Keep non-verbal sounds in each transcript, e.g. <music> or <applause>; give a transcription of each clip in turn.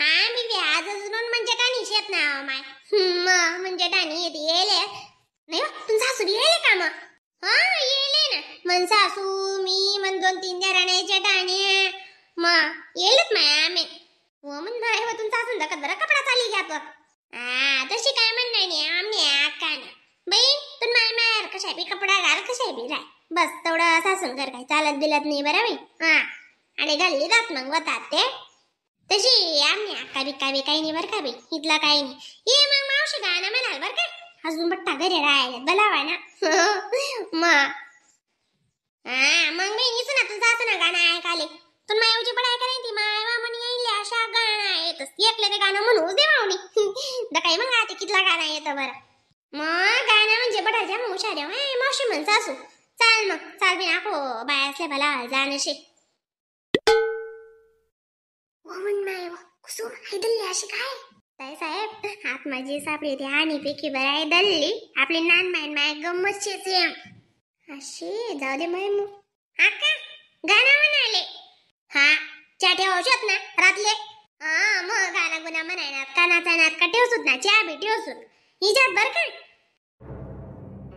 हा मी व्याज अजून म्हणजे टाणी शेत ना माय म्हणजे टाणी येते येले नाही हो, तुमचा सासू येले का मग हा येले ना मन सासू मी मन दोन तीन चार आणायच्या टाणे मग येलच माय आम्ही हो मन नाही व हो, तुमचा सासू धकत जरा कपडा चाली घ्या आ तशी काय म्हण नाही आम्ही आका ना बाई पण माय माय कशा बी कपडा घाल कशा बी राय बस तेवढा सासून घर काय चालत बिलत नाही बरं बाई हा आणि घालली जात मग वतात ते तशी आम्ही आका बिका बी काही नाही बरं का बी इथला काही नाही ये मग मावशी ना म्हणाल बरं का अजून बट्टा घरी राहायला बलावा ना <laughs> मग हा मग मी निसू ना तू जात ना गाणं ऐकाले पण मायावची पण ऐका माय ती माय म्हणी येईल अशा गाणं येतच ऐकलं ते गाणं म्हणूच दे मावणी तर <laughs> काही मग आता कितला गाणं येतं बरं मग गाणं म्हणजे बटाच्या मग हुशार हो. मावशी म्हण सासू चाल मग चाल मी आखो बाय असल्या भला जाणं शिक नाही हो. कुसुम हाय दल्ली अशी काय साहेब हात माझे सापडी ती आणि पेकी बराय आहे आपले आपली नान माय माय गमत शेच अशी जाऊ दे माय मु हा का गाणं म्हणाले हा चाटे औषध ना रातले हा मग गाणं गुन्हा म्हणायला कानाचा नात का ठेवसूत ना चहा बी ठेवसूत जात बर का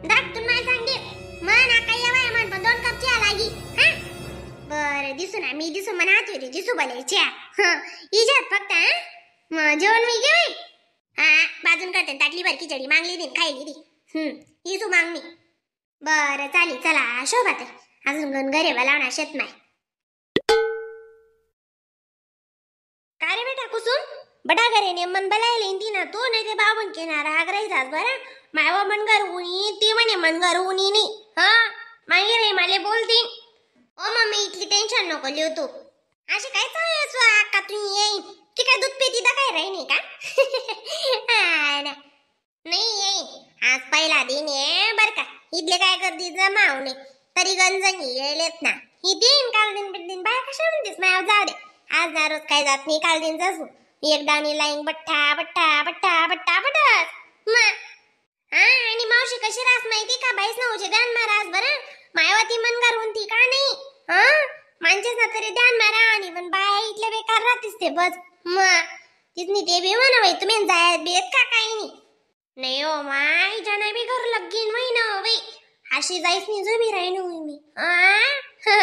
दाट तुम्हाला सांगे मन आका येवा मन पण दोन कप चहा लागी बर दिसू ना मी दिसू म्हणा तू दिसू बले इजात फक्त हा जेवण मी घेऊ हा बाजून करते ताटली भर खिचडी मागली दिन खायली दी हम्म इसू मांगनी मी बर चाली चला शोभा ते अजून गण गरीबा लावणार शेत नाही का रे बेटा कुसुम बडा घरे ने मन बलायले इंदी ना तो नाही ते बाबन केणार आग्रही जात बरा मायवा मनगर उनी ती म्हणे मनगर उनी नी हा मागे रे माले बोलतीन ओ मम्मी इथली टेन्शन नको लिहू तू असे काय चालू का तुम्ही येईन ती काय दूध पिती तर काय राही नाही का <laughs> नाही येईन आज पहिला दिन ये बर का इथले काय गर्दी जमाव नाही तरी गंज येलेत ना ही दिन काल दिन बिन बाय कशा म्हणतेस माझ्या जाऊ दे आज ना रोज काय जात नाही काल दिन जसू एक डाणी लाईन बट्टा बट्टा बट्टा बट्टा मा हा आणि मावशी कशी रास माहिती का बाईस नऊशे गण महाराज बरं मायावती करून ती का नाही हा माणसेच ना तरी ध्यान मारा आणि पण बाया इथले बेकार राहतेस ते बस म तिथनी ते बी म्हणा तुम्ही जायत बेत का काही नाही नाही ओ माय जाना बी घर लगीन वही ना वे अशी जाईस नी जो बी राहिनो मी <laughs>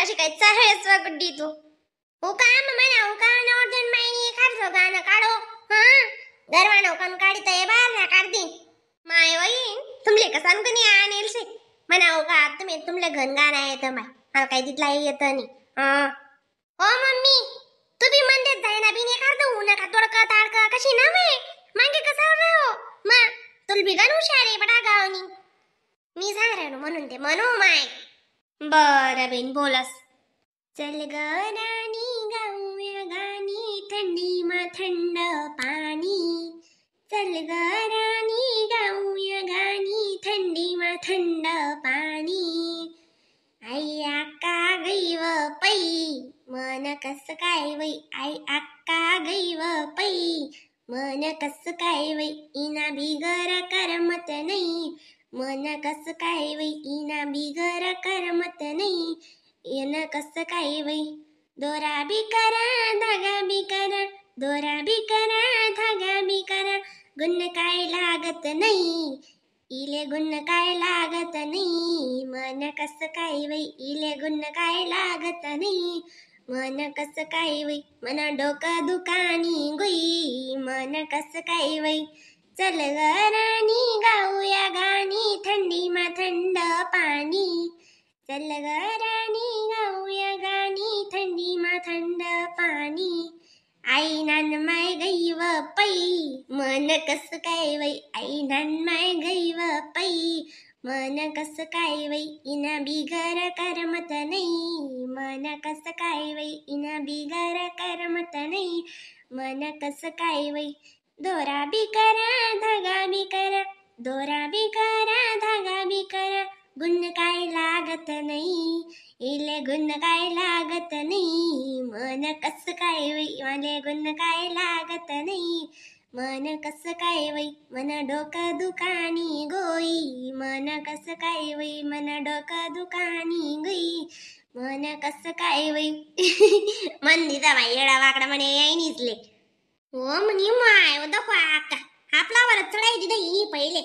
अशी काय चाहेच गुड्डी तू हो का म्हणा हो का नवरदेन मायनी एखादं गाणं काढो हा घरवाणो कन काढता ये बाहेर ना काढते माय वही तुमले कसा सांगतो नाही आणेल शे म्हणाव का तुम्ही तुमले घनगान आहे तर माय मला काही तिथलाही येत नाही हं. ओ मम्मी तू बी म्हणते ना बिन नाही दो ऊन का तोडका ताडका कशी ना माय मागे कसा राहो मा तुला बी हुशार आहे बडा गावनी मी झालं म्हणून ते म्हणू माय बर बिन बोलस चल ग राणी गाऊया गाणी थंडी मा थंड पाणी चल ग गाऊया गाणी थंडीमा थंड पाणी आई आक्का गैव पै मन कस काय वै आई आक्का व पै मन कस काय वै इना बिगर करमत नाही मन कस काय वै इना बिगर करमत नाही येन कस काय वै दोरा बी करा धागा बी करा दोरा बी करा धागा भी करा गुण काय लागत नाही इले गुण काय लागत नाही मन कस काय वै इले गुण काय लागत नाही मन कस काय वै मना डोकं दुकानी गुई मन कस काय वै चल गाऊया गाणी थंडी मा थंड पाणी चल गाऊया गाणी थंडी मा थंड पाणी आई नान माय गई व पै मन कस काय वै आई नान माय पै मन कस काय वै इना बिगर करमत नाही मन कस काय वै इना बिगर करमत नाही मन कस काय वै दोरा बिकरा धागा बिकरा दोरा बिकरा धागा बिकरा गुण काय लागत नाही इले गुण काय लागत नाही मन कस काय वै मले गुण काय लागत नाही मन कस काय वै मन डोक दुकानी गोई मन कस काय वै मन डोक दुकानी गोई मन कस काय वै <laughs> मन दिदा बाई येडा वाकडा म्हणे आई निचले हो म्हणे माय दखो आका आपला वर चढायची नाही पहिले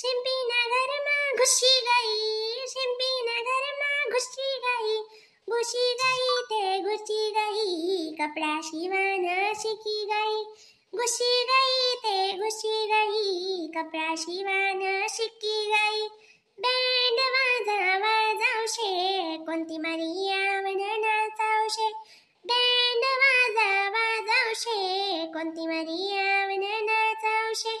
શિમ્પીના ઘરમાં ઘૂસી ગઈ શિમ્પીના ઘરમાં ઘૂસી ગઈ ઘૂસી ગઈ તે ઘૂસી ગઈ કપડાં સીવાના શીખી ગઈ ઘૂસી ગઈ તે ઘૂસી ગઈ કપડાં સીવાના શીખી ગઈ બેન્ડ વાજા વાજાવશે કોનતી મારી આવને નાચાવશે બેન્ડ વાજા વાજાવશે કોનતી મારી આવને નાચાવશે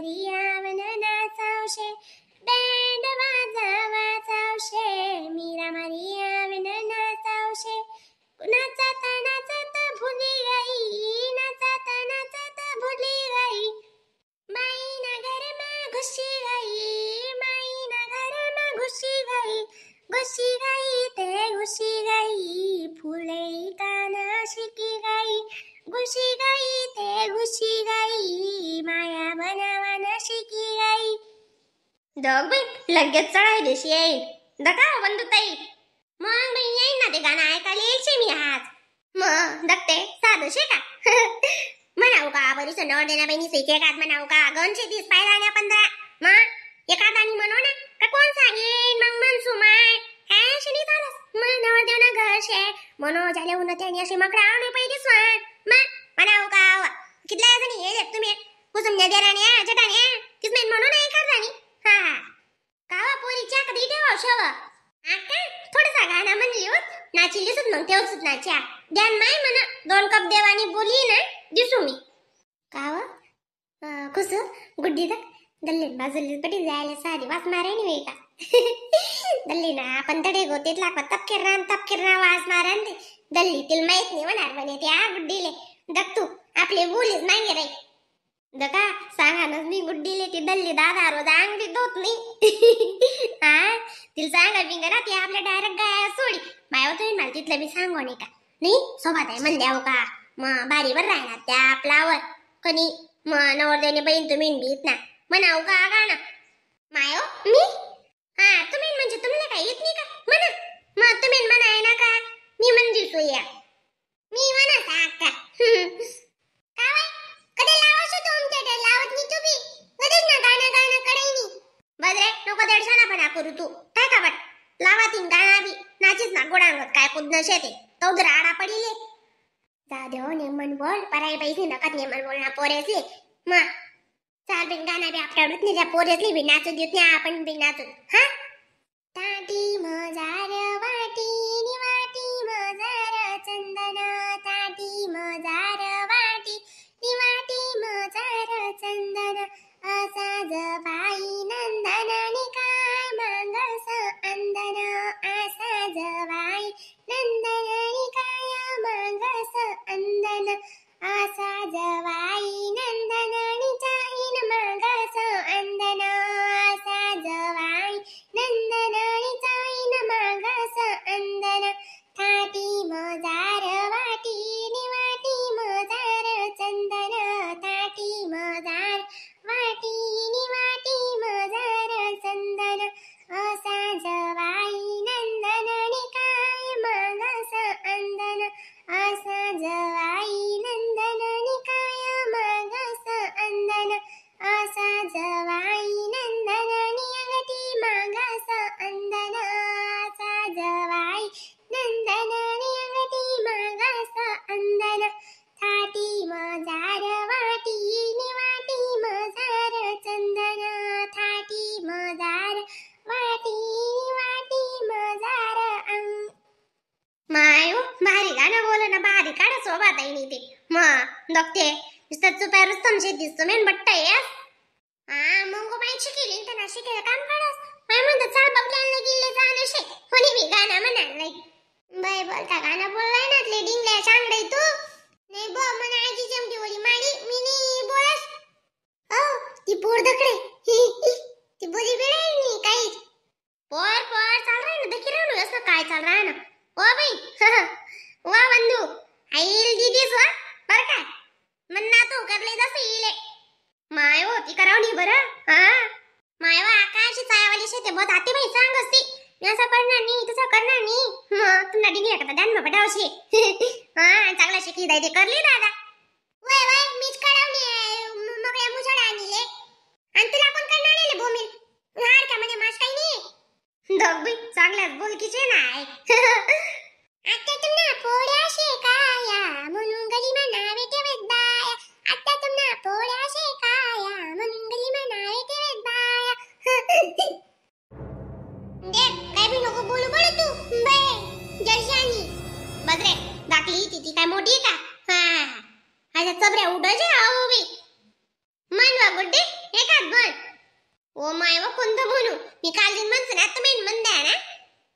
दग बाई लगेच चढाई देशी येईल दका ताई मग मी येईन ना ते गाणं ऐकायला येईल मी आज मग दगते साधूशे का <laughs> म्हणाऊ का बरी संडावर देण्या बहिणीच एक एकात म्हणाऊ का गणशे तीस पाहिला ना पंधरा मग एकात आणि म्हणू ना का कोण सांगेन मग मन सुमाय काय शनी झालं मग नवर देव ना घर शे मनो झाले उन्हा त्याने असे मग राहू पहिले पाहिजे स्वान मग म्हणाऊ का कितल्या जणी हे तुम्ही कुसुम देराणी जटाणी आता आका थोडसा गाणं म्हणली होत नाची दिसत मग तेवच नाच्या ध्यान नाही म्हणा दोन कप देवानी बोलली ना दिसू मी काव खुस गुड्डी दा दल्ली बाजूली पटी जायला साधी वास वे का <laughs> दल्ली ना आपण तडे गोतीत लागवा तपकीर तपकिरना तपकीर ना वास मारायन ते दल्ली तिला माहित नाही म्हणार म्हणे त्या गुड्डीले तू आपले बोलीच मागे राही दका सांगानच मी गुड्डी ती दल्ली दादा रोज अंगडी धोत नाही <laughs> हा तिला सांगा बिंग ना ती आपल्या डायरेक्ट गाया सोडी माया तुम्ही मला तिथलं बी सांगू नाही का नाही सोबत आहे म्हणले अहो का मग बारीवर राहणार त्या आपलावर कोणी मग नवरदेवने बहीण तुम्ही भीत ना म्हणाव का गा मायो मी हा तुम्ही म्हणजे तुम्हाला काय येत नाही का म्हणा म तुम्ही म्हणाय ना का मी म्हणजे सोया मी म्हणा का <laughs> अरे लावा शो तुम थेटर लावत नी तुबी कधीच ना गाणं गाणं कडाई नी बदरे नको दर्शना पण करू तू काय का बट लावा तीन गाणा बी नाचीच ना गोडांगत काय कुद नशे ते तो राडा पडिले जा देव हो नेमन बोल पराई बाईसी नकत नेमन बोल ना पोरेसले मा चाल बिन भी बी रुत ने त्या पोरेसली बी नाचू देत नाही आपण बी नाचू हा ताटी रे दिसतो मी म्हटाय <laughs> आता जन्म बाबा हा चांगला शिकली दाई ते करली दादा वय वय मीच कळवली मगळ्या मुसळ्या आणले आणि तुला पण करणारे भूमी हार का मध्ये मास काही नाही दोघी चांगल्याच बोलकीचे नाही आता तुम्हाला पोळ्या काया म्हणून गली म्हणावे ते वेदाया आता तुम्हाला पोळ्या काया म्हणून गली म्हणावे ते वेदाया <laughs> जयशानी बदरे दाखली तिची काय मोठी का हा माझ्या चबऱ्या उडजे आहो बी मन वा गुड्डे एकाच बन ओ माय व कोणतं म्हणू मी काल दिन म्हणतो ना तुम्ही म्हण द्या ना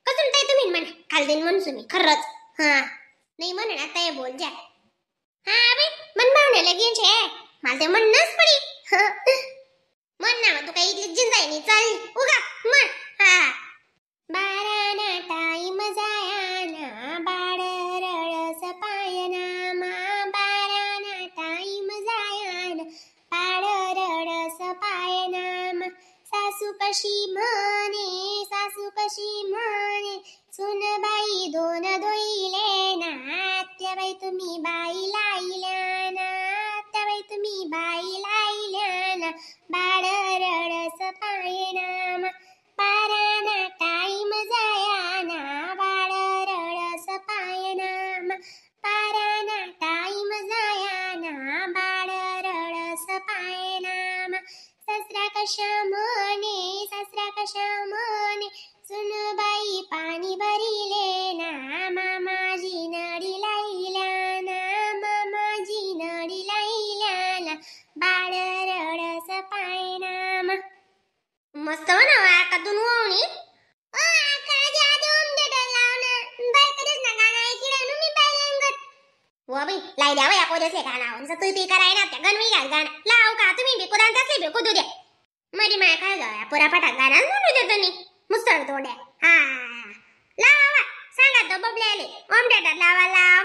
कसं ताई तुम्ही म्हणा काल दिन म्हणसो मी खरंच हा नाही म्हण ना ताई बोल जा हा बाई मन म्हणणं लगेच छे मला ते म्हणणंच पडी तसले गाणं आवडून तू ते कराय ना त्या गणवी घाल गाणं लाव का तुम्ही तसली तसले बेकुदू द्या मरी माय काय गळ्या पुरापाटा गाणं म्हणू दे तुम्ही मुसळ तोड्या हा लावा सांगा तो बबल्याले ओमट्याटात लावा लाव